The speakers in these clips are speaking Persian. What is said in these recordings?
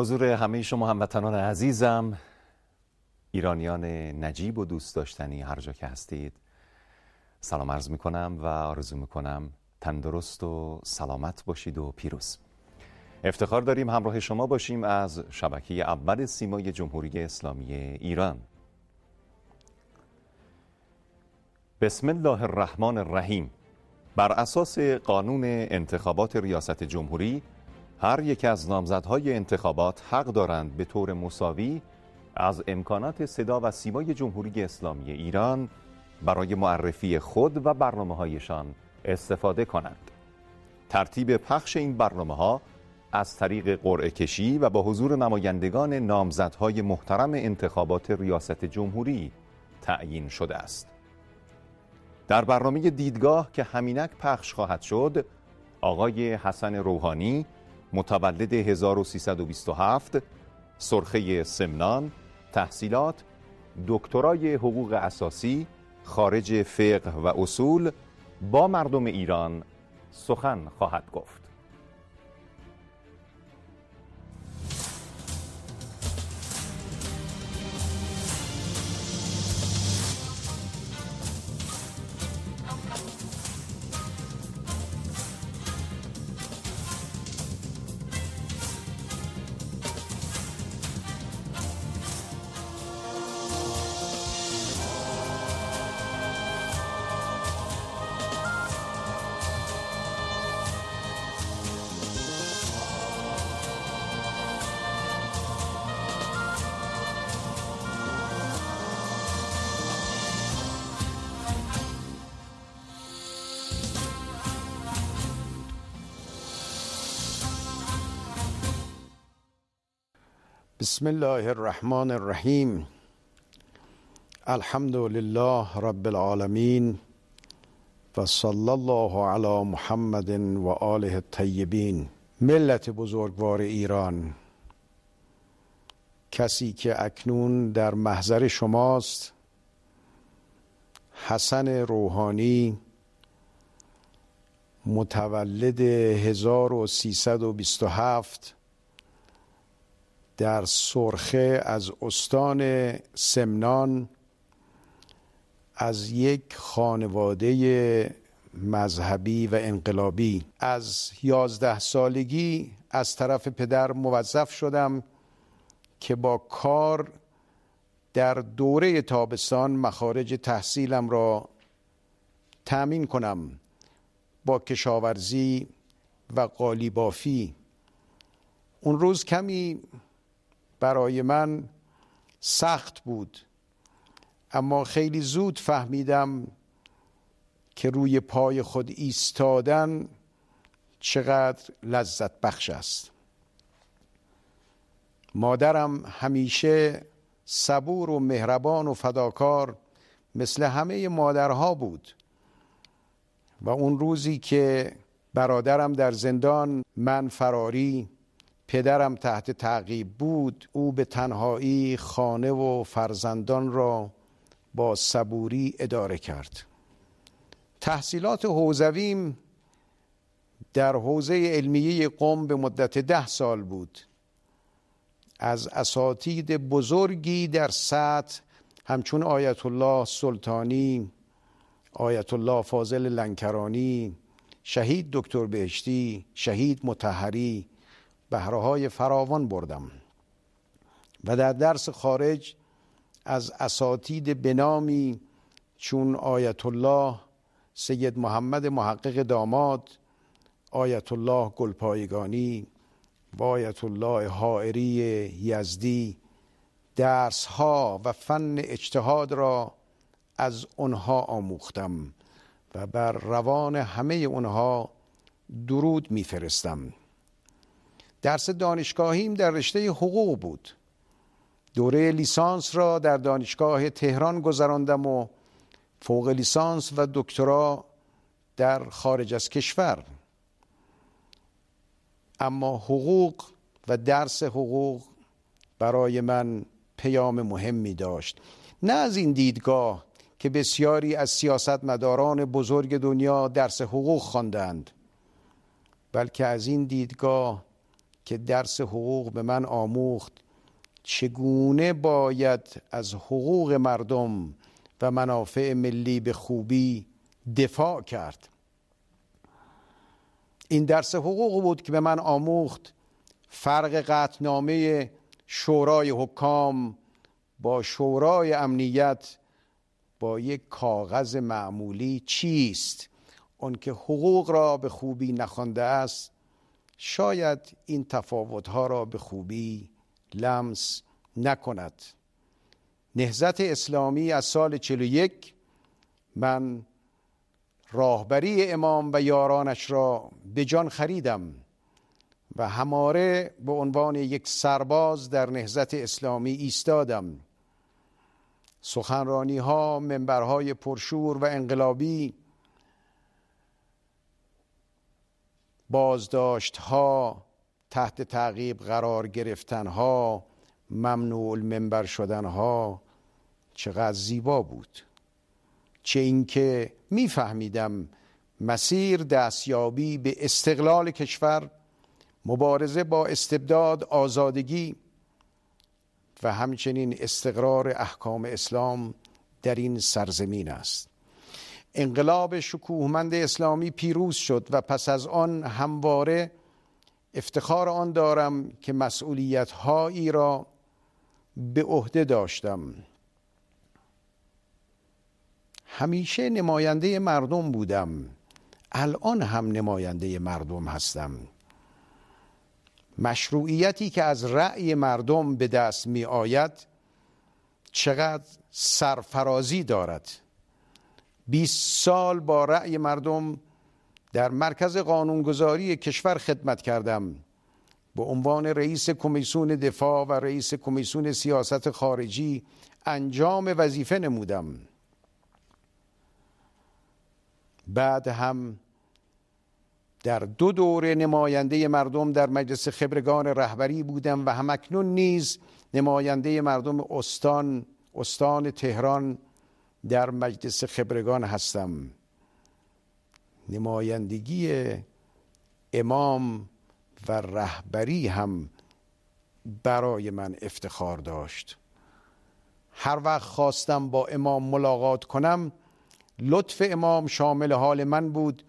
حضور همه شما هموطنان عزیزم ایرانیان نجیب و دوست داشتنی هر جا که هستید سلام عرض می کنم و آرزو می کنم تندرست و سلامت باشید و پیروز افتخار داریم همراه شما باشیم از شبکه اول سیمای جمهوری اسلامی ایران بسم الله الرحمن الرحیم بر اساس قانون انتخابات ریاست جمهوری هر یک از نامزدهای انتخابات حق دارند به طور مساوی از امکانات صدا و سیمای جمهوری اسلامی ایران برای معرفی خود و برنامه هایشان استفاده کنند. ترتیب پخش این برنامه ها از طریق قرعه کشی و با حضور نمایندگان نامزدهای محترم انتخابات ریاست جمهوری تعیین شده است. در برنامه دیدگاه که همینک پخش خواهد شد، آقای حسن روحانی متولد 1327 سرخه سمنان تحصیلات دکترای حقوق اساسی خارج فقه و اصول با مردم ایران سخن خواهد گفت بسم الله الرحمن الرحیم الحمد لله رب العالمین و صلی الله علی محمد و آله الطیبین ملت بزرگوار ایران کسی که اکنون در محضر شماست حسن روحانی متولد 1327 در سرخه از استان سمنان از یک خانواده مذهبی و انقلابی از یازده سالگی از طرف پدر موظف شدم که با کار در دوره تابستان مخارج تحصیلم را تأمین کنم با کشاورزی و قالیبافی اون روز کمی برای من سخت بود اما خیلی زود فهمیدم که روی پای خود ایستادن چقدر لذت بخش است مادرم همیشه صبور و مهربان و فداکار مثل همه مادرها بود و اون روزی که برادرم در زندان من فراری پدرم تحت تعقیب بود او به تنهایی خانه و فرزندان را با صبوری اداره کرد تحصیلات حوزویم در حوزه علمیه قم به مدت ده سال بود از اساتید بزرگی در سطح همچون آیت الله سلطانی آیت الله فاضل لنکرانی شهید دکتر بهشتی شهید متحری بهره های فراوان بردم و در درس خارج از اساتید بنامی چون آیت الله سید محمد محقق داماد آیت الله گلپایگانی و آیت الله حائری یزدی درس ها و فن اجتهاد را از آنها آموختم و بر روان همه آنها درود میفرستم درس دانشگاهیم در رشته حقوق بود دوره لیسانس را در دانشگاه تهران گذراندم و فوق لیسانس و دکترا در خارج از کشور اما حقوق و درس حقوق برای من پیام مهمی داشت نه از این دیدگاه که بسیاری از سیاستمداران بزرگ دنیا درس حقوق خواندند بلکه از این دیدگاه که درس حقوق به من آموخت چگونه باید از حقوق مردم و منافع ملی به خوبی دفاع کرد این درس حقوق بود که به من آموخت فرق قطنامه شورای حکام با شورای امنیت با یک کاغذ معمولی چیست آنکه حقوق را به خوبی نخوانده است شاید این تفاوتها را به خوبی لمس نکند نهزت اسلامی از سال 41 من راهبری امام و یارانش را به جان خریدم و هماره به عنوان یک سرباز در نهزت اسلامی ایستادم سخنرانی ها منبرهای پرشور و انقلابی بازداشت ها تحت تعقیب قرار گرفتن ها ممنوع المنبر شدن ها چقدر زیبا بود چه اینکه میفهمیدم مسیر دستیابی به استقلال کشور مبارزه با استبداد آزادگی و همچنین استقرار احکام اسلام در این سرزمین است انقلاب شکوهمند اسلامی پیروز شد و پس از آن همواره افتخار آن دارم که مسئولیت هایی را به عهده داشتم همیشه نماینده مردم بودم الان هم نماینده مردم هستم مشروعیتی که از رأی مردم به دست می آید چقدر سرفرازی دارد 20 سال با رأی مردم در مرکز قانونگذاری کشور خدمت کردم به عنوان رئیس کمیسیون دفاع و رئیس کمیسیون سیاست خارجی انجام وظیفه نمودم بعد هم در دو دوره نماینده مردم در مجلس خبرگان رهبری بودم و همکنون نیز نماینده مردم استان استان تهران در مجلس خبرگان هستم نمایندگی امام و رهبری هم برای من افتخار داشت هر وقت خواستم با امام ملاقات کنم لطف امام شامل حال من بود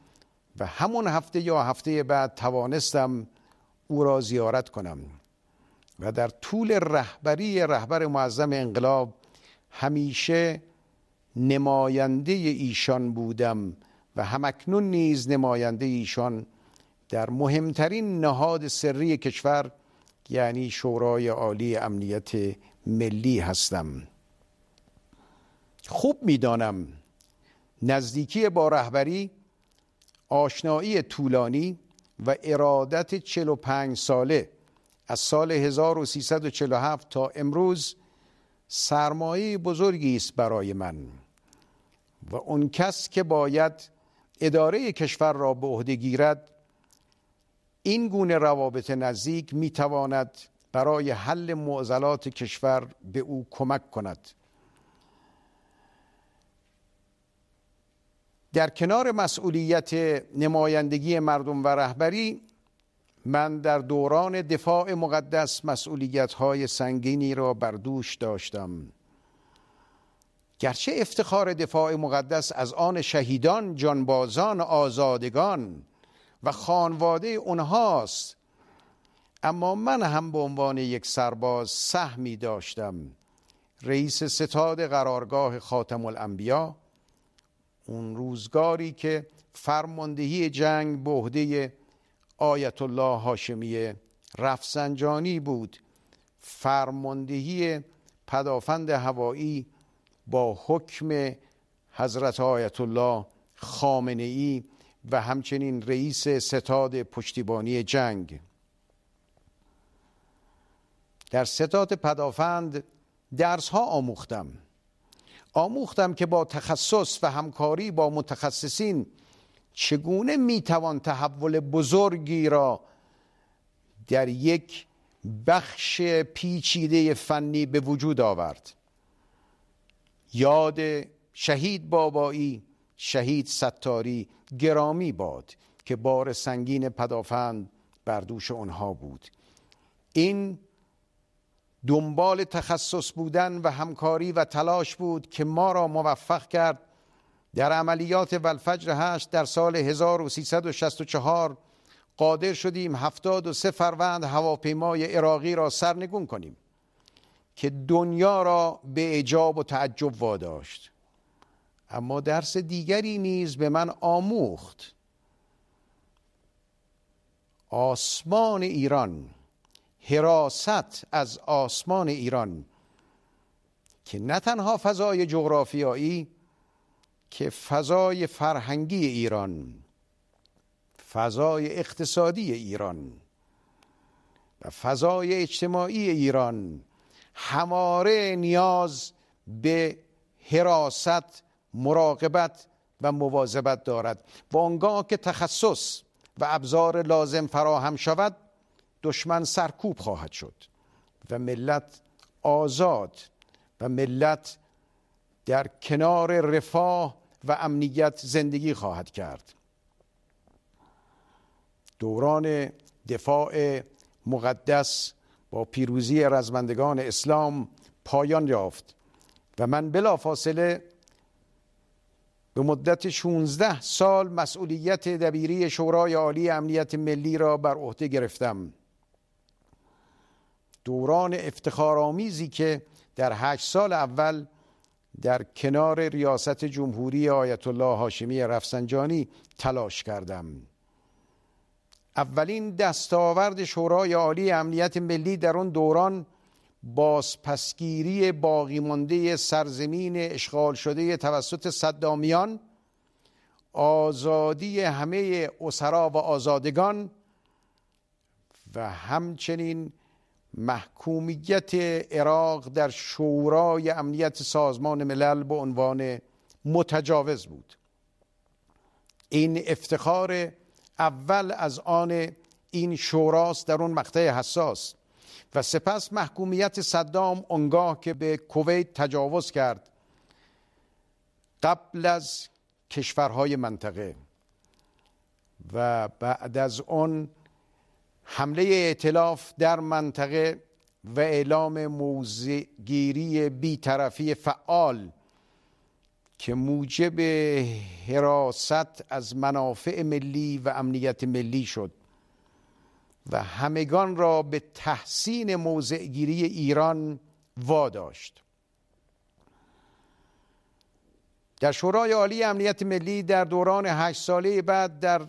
و همون هفته یا هفته بعد توانستم او را زیارت کنم و در طول رهبری رهبر معظم انقلاب همیشه نماینده ایشان بودم و همکنون نیز نماینده ایشان در مهمترین نهاد سری کشور یعنی شورای عالی امنیت ملی هستم خوب میدانم نزدیکی با رهبری آشنایی طولانی و ارادت 45 ساله از سال 1347 تا امروز سرمایه بزرگی است برای من و اون کس که باید اداره کشور را به عهده گیرد این گونه روابط نزدیک میتواند برای حل معضلات کشور به او کمک کند در کنار مسئولیت نمایندگی مردم و رهبری من در دوران دفاع مقدس مسئولیت های سنگینی را بر دوش داشتم گرچه افتخار دفاع مقدس از آن شهیدان جانبازان آزادگان و خانواده اونهاست اما من هم به عنوان یک سرباز سهمی داشتم رئیس ستاد قرارگاه خاتم الانبیا اون روزگاری که فرماندهی جنگ به عهده آیت الله هاشمی رفسنجانی بود فرماندهی پدافند هوایی با حکم حضرت آیت الله خامنه ای و همچنین رئیس ستاد پشتیبانی جنگ در ستاد پدافند درس ها آموختم آموختم که با تخصص و همکاری با متخصصین چگونه میتوان تحول بزرگی را در یک بخش پیچیده فنی به وجود آورد یاد شهید بابایی شهید ستاری گرامی باد که بار سنگین پدافند بر دوش آنها بود این دنبال تخصص بودن و همکاری و تلاش بود که ما را موفق کرد در عملیات والفجر هشت در سال 1364 قادر شدیم 73 فروند هواپیمای عراقی را سرنگون کنیم که دنیا را به اجاب و تعجب واداشت اما درس دیگری نیز به من آموخت آسمان ایران حراست از آسمان ایران که نه تنها فضای جغرافیایی که فضای فرهنگی ایران فضای اقتصادی ایران و فضای اجتماعی ایران هماره نیاز به حراست مراقبت و مواظبت دارد و آنگاه که تخصص و ابزار لازم فراهم شود دشمن سرکوب خواهد شد و ملت آزاد و ملت در کنار رفاه و امنیت زندگی خواهد کرد دوران دفاع مقدس با پیروزی رزمندگان اسلام پایان یافت و من بلافاصله به مدت 16 سال مسئولیت دبیری شورای عالی امنیت ملی را بر عهده گرفتم دوران افتخارآمیزی که در هشت سال اول در کنار ریاست جمهوری آیت الله هاشمی رفسنجانی تلاش کردم اولین دستاورد شورای عالی امنیت ملی در آن دوران بازپسگیری باقیمانده سرزمین اشغال شده توسط صدامیان آزادی همه اسرا و آزادگان و همچنین محکومیت عراق در شورای امنیت سازمان ملل به عنوان متجاوز بود این افتخار اول از آن این شوراست در اون مقطع حساس و سپس محکومیت صدام آنگاه که به کویت تجاوز کرد قبل از کشورهای منطقه و بعد از آن حمله اعتلاف در منطقه و اعلام موزگیری بیطرفی فعال که موجب حراست از منافع ملی و امنیت ملی شد و همگان را به تحسین موضعگیری ایران واداشت در شورای عالی امنیت ملی در دوران هشت ساله بعد در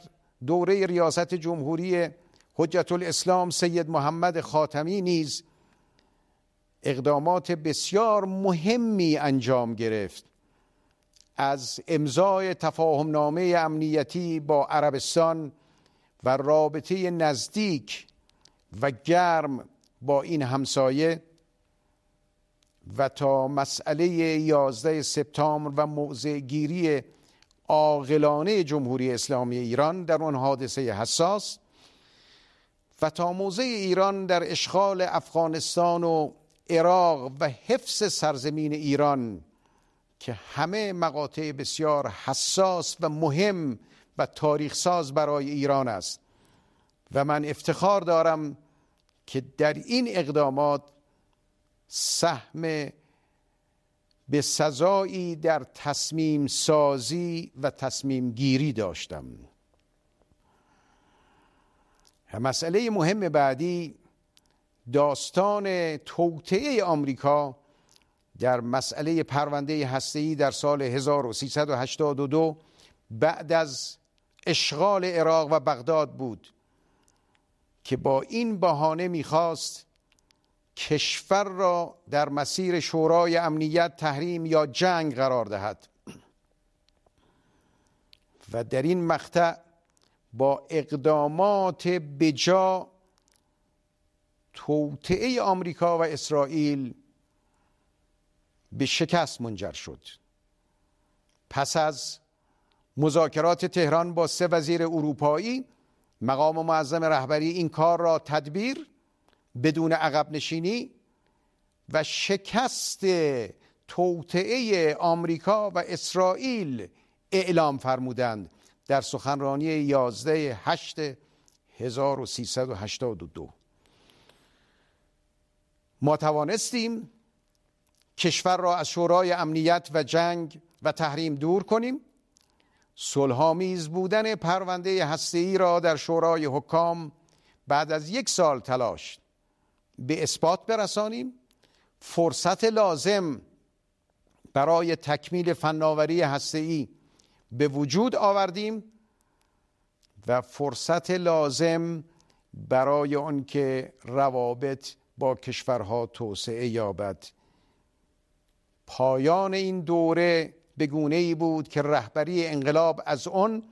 دوره ریاست جمهوری حجت الاسلام سید محمد خاتمی نیز اقدامات بسیار مهمی انجام گرفت از امضای تفاهم نامه امنیتی با عربستان و رابطه نزدیک و گرم با این همسایه و تا مسئله 11 سپتامبر و گیری عاقلانه جمهوری اسلامی ایران در آن حادثه حساس و تا موضع ایران در اشغال افغانستان و عراق و حفظ سرزمین ایران که همه مقاطع بسیار حساس و مهم و تاریخ ساز برای ایران است و من افتخار دارم که در این اقدامات سهم به سزایی در تصمیم سازی و تصمیم گیری داشتم مسئله مهم بعدی داستان توطعه آمریکا در مسئله پرونده هسته‌ای در سال 1382 بعد از اشغال عراق و بغداد بود که با این بهانه میخواست کشور را در مسیر شورای امنیت تحریم یا جنگ قرار دهد و در این مقطع با اقدامات بجا توطعه آمریکا و اسرائیل به شکست منجر شد پس از مذاکرات تهران با سه وزیر اروپایی مقام معظم رهبری این کار را تدبیر بدون عقب نشینی و شکست توطئه آمریکا و اسرائیل اعلام فرمودند در سخنرانی 11 8 1382 ما توانستیم کشور را از شورای امنیت و جنگ و تحریم دور کنیم سلحامیز بودن پرونده هستی را در شورای حکام بعد از یک سال تلاش به اثبات برسانیم فرصت لازم برای تکمیل فناوری هستی به وجود آوردیم و فرصت لازم برای آنکه روابط با کشورها توسعه یابد پایان این دوره به گونه ای بود که رهبری انقلاب از آن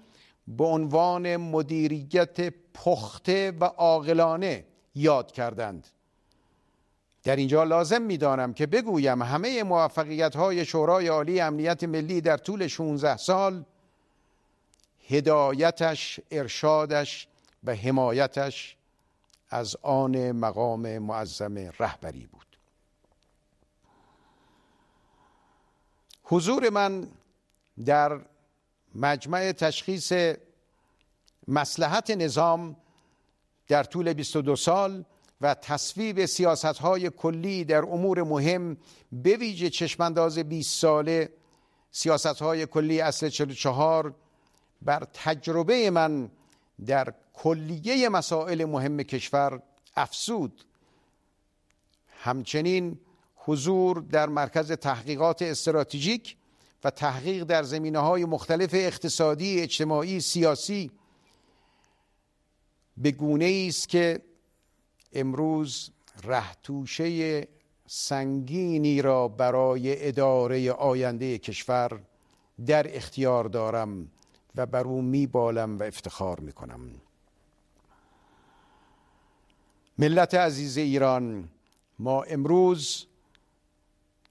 به عنوان مدیریت پخته و عاقلانه یاد کردند در اینجا لازم میدانم که بگویم همه موفقیت های شورای عالی امنیت ملی در طول 16 سال هدایتش، ارشادش و حمایتش از آن مقام معظم رهبری بود حضور من در مجمع تشخیص مسلحت نظام در طول 22 سال و تصویب سیاست های کلی در امور مهم به ویژه چشمانداز 20 ساله سیاست های کلی اصل 44 بر تجربه من در کلیه مسائل مهم کشور افسود همچنین حضور در مرکز تحقیقات استراتژیک و تحقیق در زمینه های مختلف اقتصادی، اجتماعی، سیاسی به گونه است که امروز رهتوشه سنگینی را برای اداره آینده کشور در اختیار دارم و بر او میبالم و افتخار میکنم ملت عزیز ایران ما امروز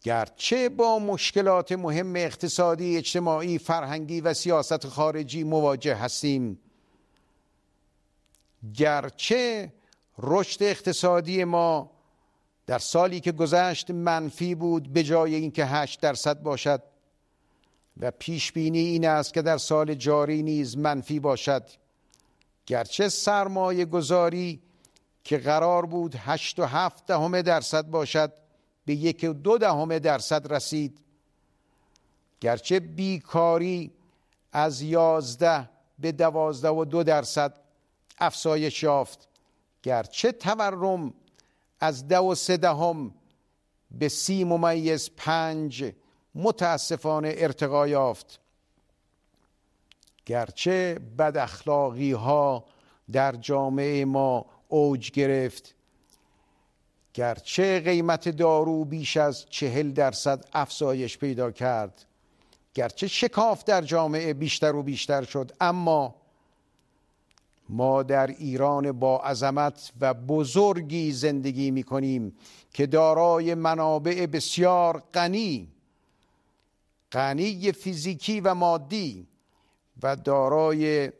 گرچه با مشکلات مهم اقتصادی اجتماعی فرهنگی و سیاست خارجی مواجه هستیم گرچه رشد اقتصادی ما در سالی که گذشت منفی بود به جای اینکه 8 درصد باشد و پیش بینی این است که در سال جاری نیز منفی باشد گرچه سرمایه گذاری که قرار بود هشت و همه درصد باشد به یک و دو دهم درصد رسید گرچه بیکاری از یازده به دوازده و دو درصد افزایش یافت گرچه تورم از ده و سه دهم به سی ممیز پنج متاسفانه ارتقا یافت گرچه بد اخلاقی ها در جامعه ما اوج گرفت گرچه قیمت دارو بیش از چهل درصد افزایش پیدا کرد گرچه شکاف در جامعه بیشتر و بیشتر شد اما ما در ایران با عظمت و بزرگی زندگی می کنیم که دارای منابع بسیار غنی غنی فیزیکی و مادی و دارای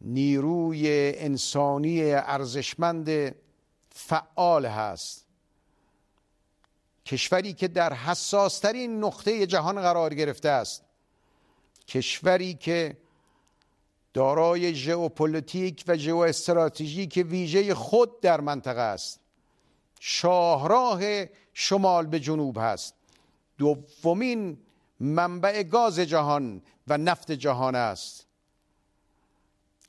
نیروی انسانی ارزشمند فعال هست کشوری که در حساسترین نقطه جهان قرار گرفته است کشوری که دارای ژئوپلیتیک و که ویژه خود در منطقه است شاهراه شمال به جنوب هست دومین منبع گاز جهان و نفت جهان است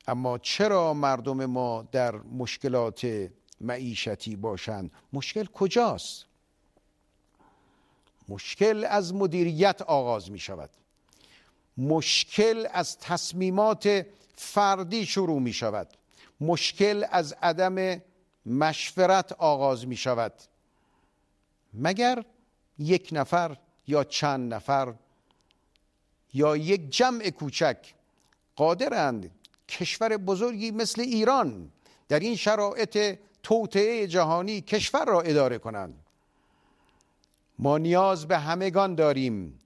اما چرا مردم ما در مشکلات معیشتی باشند مشکل کجاست مشکل از مدیریت آغاز می شود مشکل از تصمیمات فردی شروع می شود مشکل از عدم مشورت آغاز می شود مگر یک نفر یا چند نفر یا یک جمع کوچک قادرند کشور بزرگی مثل ایران در این شرایط توطعه جهانی کشور را اداره کنند ما نیاز به همگان داریم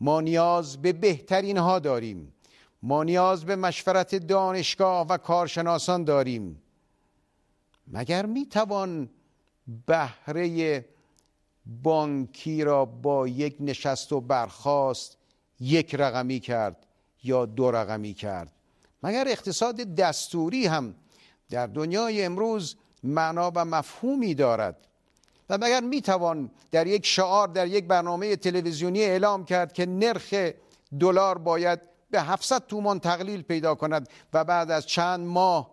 ما نیاز به بهترین ها داریم ما نیاز به مشورت دانشگاه و کارشناسان داریم مگر می توان بهره بانکی را با یک نشست و برخواست یک رقمی کرد یا دو رقمی کرد مگر اقتصاد دستوری هم در دنیای امروز معنا و مفهومی دارد و مگر میتوان در یک شعار در یک برنامه تلویزیونی اعلام کرد که نرخ دلار باید به 700 تومان تقلیل پیدا کند و بعد از چند ماه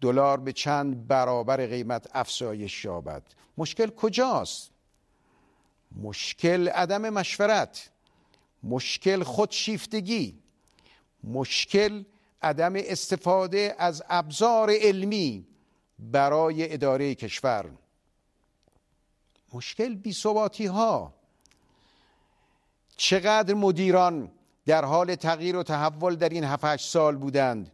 دلار به چند برابر قیمت افزایش یابد مشکل کجاست مشکل عدم مشورت مشکل خودشیفتگی مشکل عدم استفاده از ابزار علمی برای اداره کشور مشکل ثباتی ها چقدر مدیران در حال تغییر و تحول در این 7 سال بودند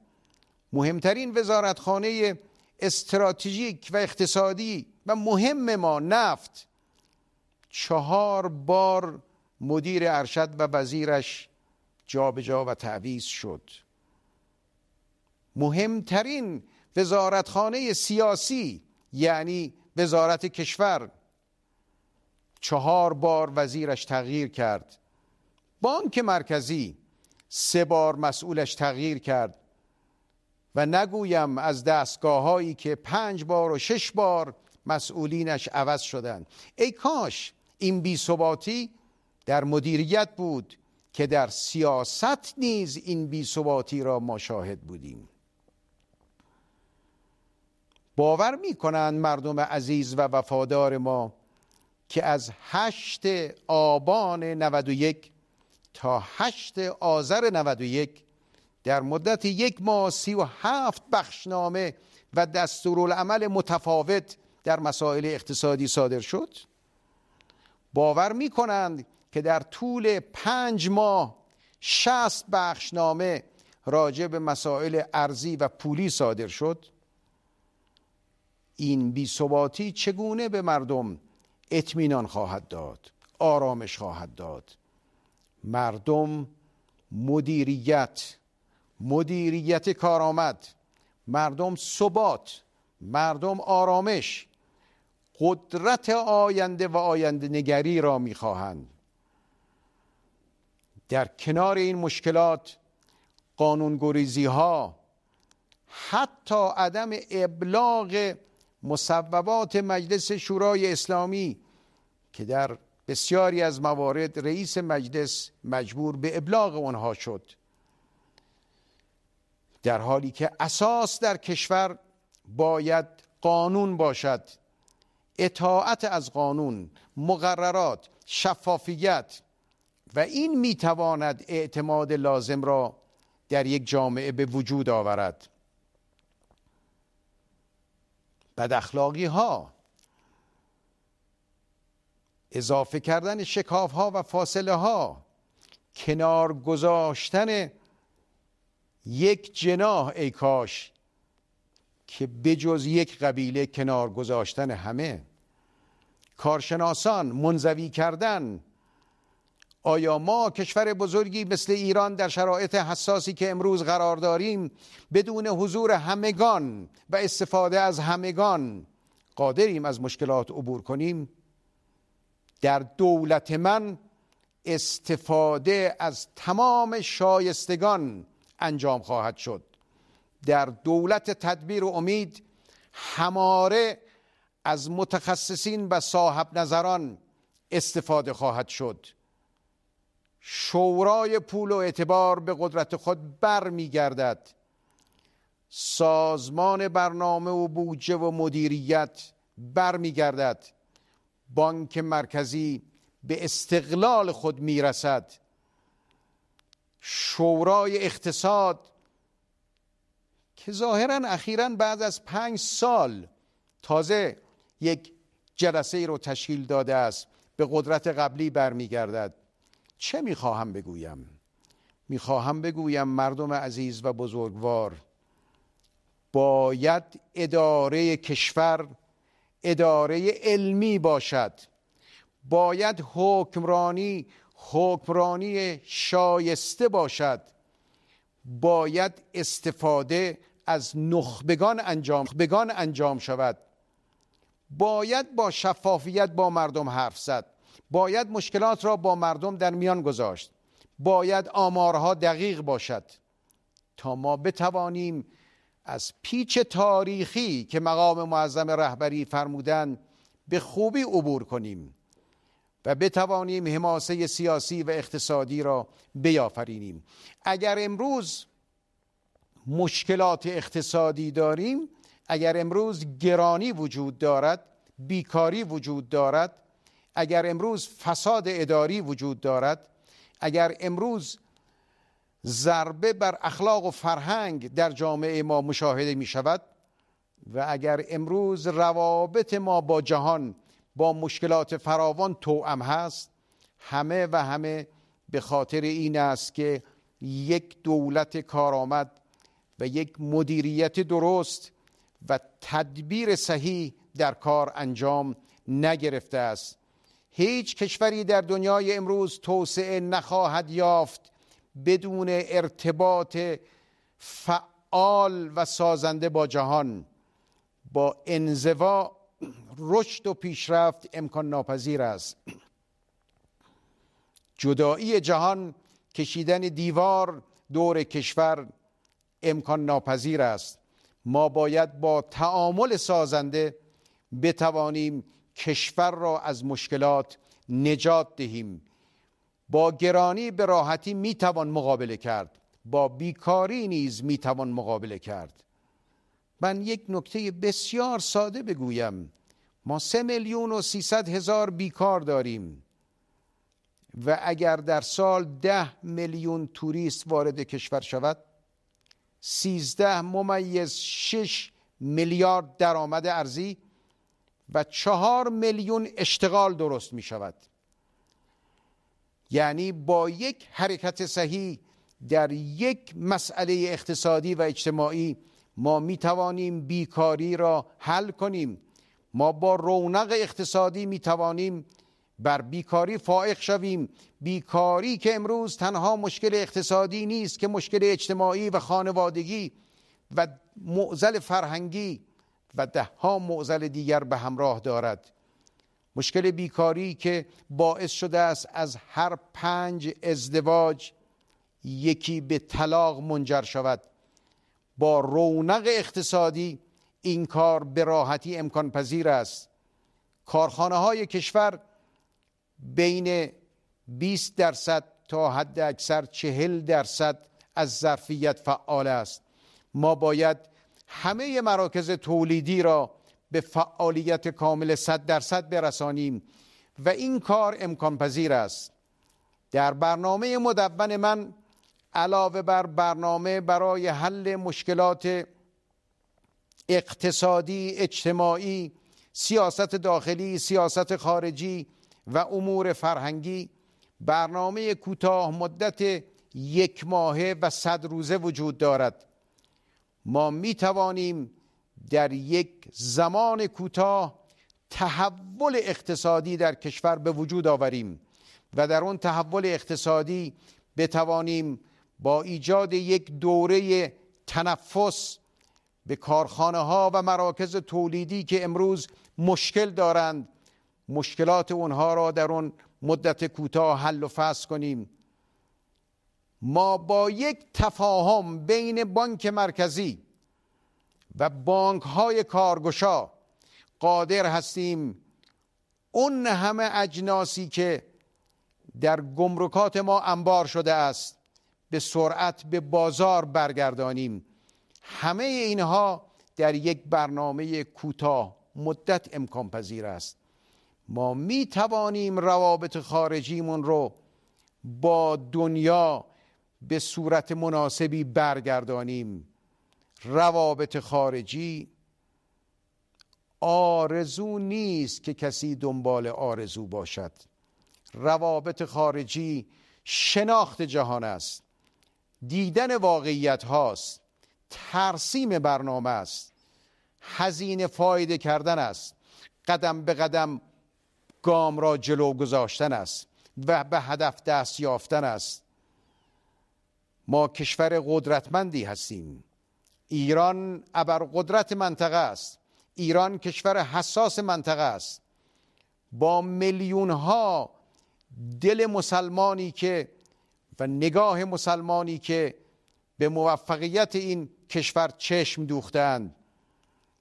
مهمترین وزارتخانه استراتژیک و اقتصادی و مهم ما نفت چهار بار مدیر ارشد و وزیرش جابجا و تعویض شد مهمترین وزارتخانه سیاسی یعنی وزارت کشور چهار بار وزیرش تغییر کرد بانک مرکزی سه بار مسئولش تغییر کرد و نگویم از دستگاه هایی که پنج بار و شش بار مسئولینش عوض شدند ای کاش این بیثباتی در مدیریت بود که در سیاست نیز این بیثباتی را ما شاهد بودیم باور می مردم عزیز و وفادار ما که از هشت آبان 91 تا هشت آذر 91 در مدت یک ماه سی و هفت بخشنامه و دستورالعمل متفاوت در مسائل اقتصادی صادر شد باور می کنند که در طول پنج ماه شست بخشنامه راجع به مسائل ارزی و پولی صادر شد این بیثباتی چگونه به مردم اطمینان خواهد داد آرامش خواهد داد مردم مدیریت مدیریت کارآمد مردم ثبات مردم آرامش قدرت آینده و آینده نگری را میخواهند در کنار این مشکلات گریزی ها حتی عدم ابلاغ مصوبات مجلس شورای اسلامی که در بسیاری از موارد رئیس مجلس مجبور به ابلاغ آنها شد در حالی که اساس در کشور باید قانون باشد اطاعت از قانون مقررات شفافیت و این میتواند اعتماد لازم را در یک جامعه به وجود آورد اخلاقی ها اضافه کردن شکاف ها و فاصله ها کنار گذاشتن یک جناح ای کاش که بجز یک قبیله کنار گذاشتن همه کارشناسان منزوی کردن آیا ما کشور بزرگی مثل ایران در شرایط حساسی که امروز قرار داریم بدون حضور همگان و استفاده از همگان قادریم از مشکلات عبور کنیم در دولت من استفاده از تمام شایستگان انجام خواهد شد در دولت تدبیر و امید هماره از متخصصین و صاحب نظران استفاده خواهد شد شورای پول و اعتبار به قدرت خود برمیگردد سازمان برنامه و بودجه و مدیریت برمیگردد بانک مرکزی به استقلال خود میرسد شورای اقتصاد که ظاهرا اخیرا بعد از پنج سال تازه یک جلسه ای رو تشکیل داده است به قدرت قبلی برمیگردد چه میخواهم بگویم میخواهم بگویم مردم عزیز و بزرگوار باید اداره کشور اداره علمی باشد باید حکمرانی حکمرانی شایسته باشد باید استفاده از نخبگان انجام انجام شود باید با شفافیت با مردم حرف زد باید مشکلات را با مردم در میان گذاشت باید آمارها دقیق باشد تا ما بتوانیم از پیچ تاریخی که مقام معظم رهبری فرمودن به خوبی عبور کنیم و بتوانیم حماسه سیاسی و اقتصادی را بیافرینیم اگر امروز مشکلات اقتصادی داریم اگر امروز گرانی وجود دارد بیکاری وجود دارد اگر امروز فساد اداری وجود دارد اگر امروز ضربه بر اخلاق و فرهنگ در جامعه ما مشاهده می شود و اگر امروز روابط ما با جهان با مشکلات فراوان توأم هست همه و همه به خاطر این است که یک دولت کارآمد و یک مدیریت درست و تدبیر صحیح در کار انجام نگرفته است هیچ کشوری در دنیای امروز توسعه نخواهد یافت بدون ارتباط فعال و سازنده با جهان با انزوا رشد و پیشرفت امکان ناپذیر است جدایی جهان کشیدن دیوار دور کشور امکان ناپذیر است ما باید با تعامل سازنده بتوانیم کشور را از مشکلات نجات دهیم با گرانی به راحتی میتوان مقابله کرد با بیکاری نیز میتوان مقابله کرد من یک نکته بسیار ساده بگویم ما سه میلیون و سیصد هزار بیکار داریم و اگر در سال ده میلیون توریست وارد کشور شود سیزده ممیز شش میلیارد درآمد ارزی و چهار میلیون اشتغال درست می شود یعنی با یک حرکت صحیح در یک مسئله اقتصادی و اجتماعی ما می توانیم بیکاری را حل کنیم ما با رونق اقتصادی می توانیم بر بیکاری فائق شویم بیکاری که امروز تنها مشکل اقتصادی نیست که مشکل اجتماعی و خانوادگی و معزل فرهنگی و ده ها معضل دیگر به همراه دارد مشکل بیکاری که باعث شده است از هر پنج ازدواج یکی به طلاق منجر شود با رونق اقتصادی این کار به راحتی امکان پذیر است کارخانه های کشور بین 20 درصد تا حد اکثر 40 درصد از ظرفیت فعال است ما باید همه مراکز تولیدی را به فعالیت کامل 100 درصد برسانیم و این کار امکان پذیر است در برنامه مدون من علاوه بر برنامه برای حل مشکلات اقتصادی، اجتماعی، سیاست داخلی، سیاست خارجی و امور فرهنگی برنامه کوتاه مدت یک ماهه و صد روزه وجود دارد ما می توانیم در یک زمان کوتاه تحول اقتصادی در کشور به وجود آوریم و در اون تحول اقتصادی بتوانیم با ایجاد یک دوره تنفس به کارخانه ها و مراکز تولیدی که امروز مشکل دارند مشکلات اونها را در اون مدت کوتاه حل و فصل کنیم ما با یک تفاهم بین بانک مرکزی و بانک های کارگشا قادر هستیم اون همه اجناسی که در گمرکات ما انبار شده است به سرعت به بازار برگردانیم همه اینها در یک برنامه کوتاه مدت امکان پذیر است ما می توانیم روابط خارجیمون رو با دنیا به صورت مناسبی برگردانیم روابط خارجی آرزو نیست که کسی دنبال آرزو باشد روابط خارجی شناخت جهان است دیدن واقعیت هاست ترسیم برنامه است هزینه فایده کردن است قدم به قدم گام را جلو گذاشتن است و به هدف دست یافتن است ما کشور قدرتمندی هستیم ایران قدرت منطقه است ایران کشور حساس منطقه است با میلیون ها دل مسلمانی که و نگاه مسلمانی که به موفقیت این کشور چشم دوختند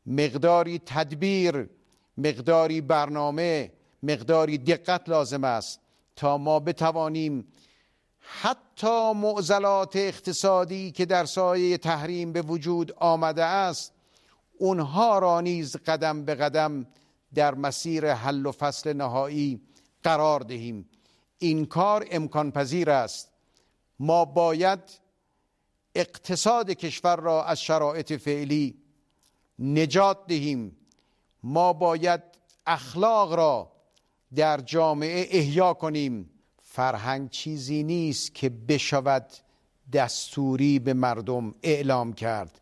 مقداری تدبیر مقداری برنامه مقداری دقت لازم است تا ما بتوانیم حتی معضلات اقتصادی که در سایه تحریم به وجود آمده است اونها را نیز قدم به قدم در مسیر حل و فصل نهایی قرار دهیم این کار امکان پذیر است ما باید اقتصاد کشور را از شرایط فعلی نجات دهیم ما باید اخلاق را در جامعه احیا کنیم فرهنگ چیزی نیست که بشود دستوری به مردم اعلام کرد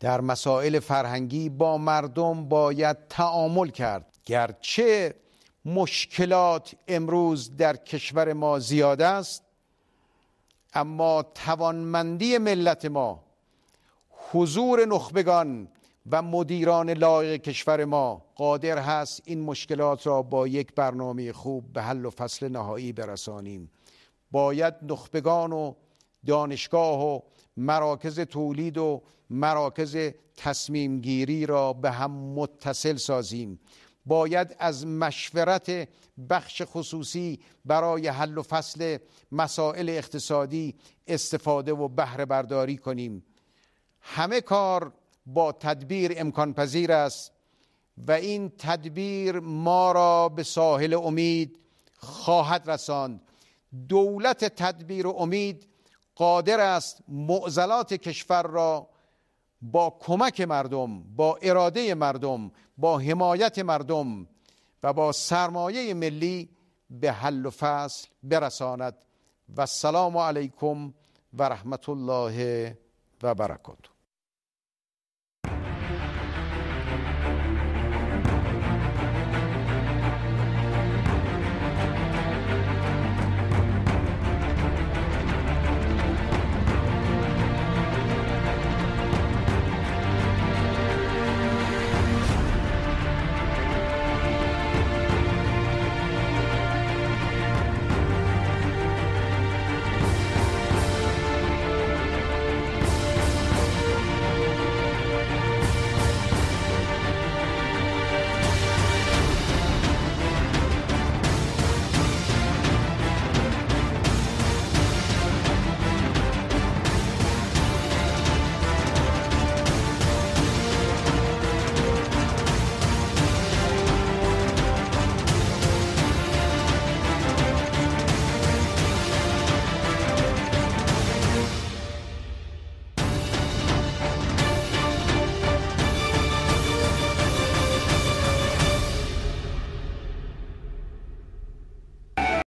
در مسائل فرهنگی با مردم باید تعامل کرد گرچه مشکلات امروز در کشور ما زیاد است اما توانمندی ملت ما حضور نخبگان و مدیران لایق کشور ما قادر هست این مشکلات را با یک برنامه خوب به حل و فصل نهایی برسانیم باید نخبگان و دانشگاه و مراکز تولید و مراکز تصمیم گیری را به هم متصل سازیم باید از مشورت بخش خصوصی برای حل و فصل مسائل اقتصادی استفاده و بهره برداری کنیم همه کار با تدبیر امکان پذیر است و این تدبیر ما را به ساحل امید خواهد رساند دولت تدبیر و امید قادر است معضلات کشور را با کمک مردم با اراده مردم با حمایت مردم و با سرمایه ملی به حل و فصل برساند و السلام علیکم و رحمت الله و برکاته